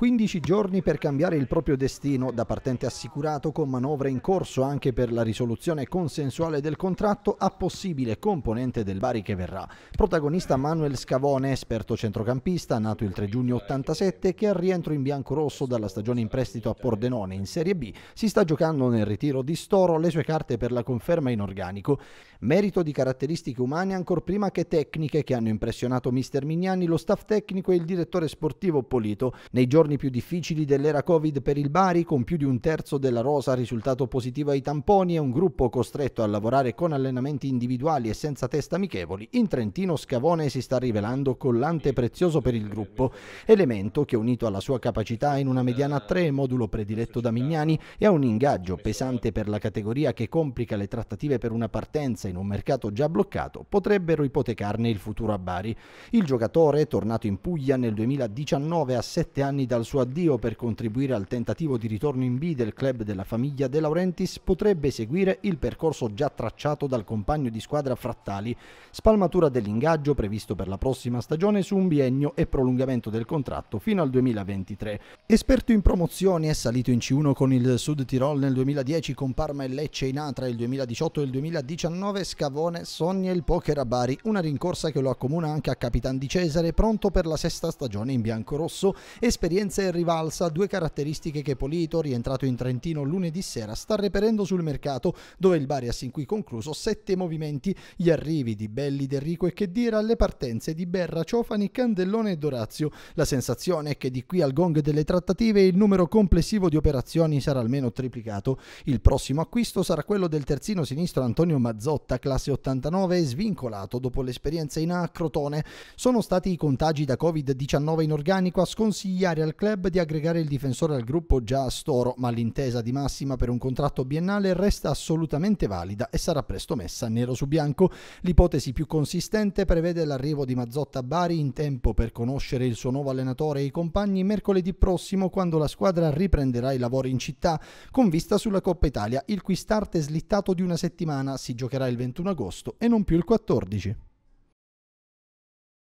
15 giorni per cambiare il proprio destino da partente assicurato con manovre in corso anche per la risoluzione consensuale del contratto a possibile componente del Bari che verrà. Protagonista Manuel Scavone, esperto centrocampista, nato il 3 giugno 87, che al rientro in bianco-rosso dalla stagione in prestito a Pordenone in Serie B si sta giocando nel ritiro di Storo le sue carte per la conferma in organico. Merito di caratteristiche umane ancor prima che tecniche che hanno impressionato mister Mignani, lo staff tecnico e il direttore sportivo Polito. Nei giorni giorni più difficili dell'era Covid per il Bari, con più di un terzo della rosa risultato positivo ai tamponi e un gruppo costretto a lavorare con allenamenti individuali e senza test amichevoli, in Trentino Scavone si sta rivelando collante prezioso per il gruppo, elemento che unito alla sua capacità in una mediana 3, modulo prediletto da Mignani, e a un ingaggio pesante per la categoria che complica le trattative per una partenza in un mercato già bloccato, potrebbero ipotecarne il futuro a Bari. Il giocatore, tornato in Puglia nel 2019 a 7 anni dal al suo addio per contribuire al tentativo di ritorno in B del club della famiglia De Laurentiis potrebbe seguire il percorso già tracciato dal compagno di squadra Frattali, spalmatura dell'ingaggio previsto per la prossima stagione su un biennio e prolungamento del contratto fino al 2023. Esperto in promozioni è salito in C1 con il Sud Tirol nel 2010 con Parma e Lecce in A tra il 2018 e il 2019, Scavone e il poker a Bari, una rincorsa che lo accomuna anche a Capitan di Cesare pronto per la sesta stagione in bianco-rosso, esperienza Firenze e rivalsa due caratteristiche che Polito, rientrato in Trentino lunedì sera, sta reperendo sul mercato, dove il Bari ha sin qui concluso sette movimenti, gli arrivi di Belli, Derrico e Chedira alle partenze di Berra, Ciofani, Candellone e Dorazio. La sensazione è che di qui al gong delle trattative il numero complessivo di operazioni sarà almeno triplicato. Il prossimo acquisto sarà quello del terzino sinistro Antonio Mazzotta, classe 89 svincolato dopo l'esperienza in A Crotone. Sono stati i contagi da Covid-19 in organico a sconsigliare al club di aggregare il difensore al gruppo già a Storo, ma l'intesa di massima per un contratto biennale resta assolutamente valida e sarà presto messa nero su bianco. L'ipotesi più consistente prevede l'arrivo di Mazzotta a Bari in tempo per conoscere il suo nuovo allenatore e i compagni mercoledì prossimo quando la squadra riprenderà i lavori in città con vista sulla Coppa Italia, il cui start è slittato di una settimana, si giocherà il 21 agosto e non più il 14.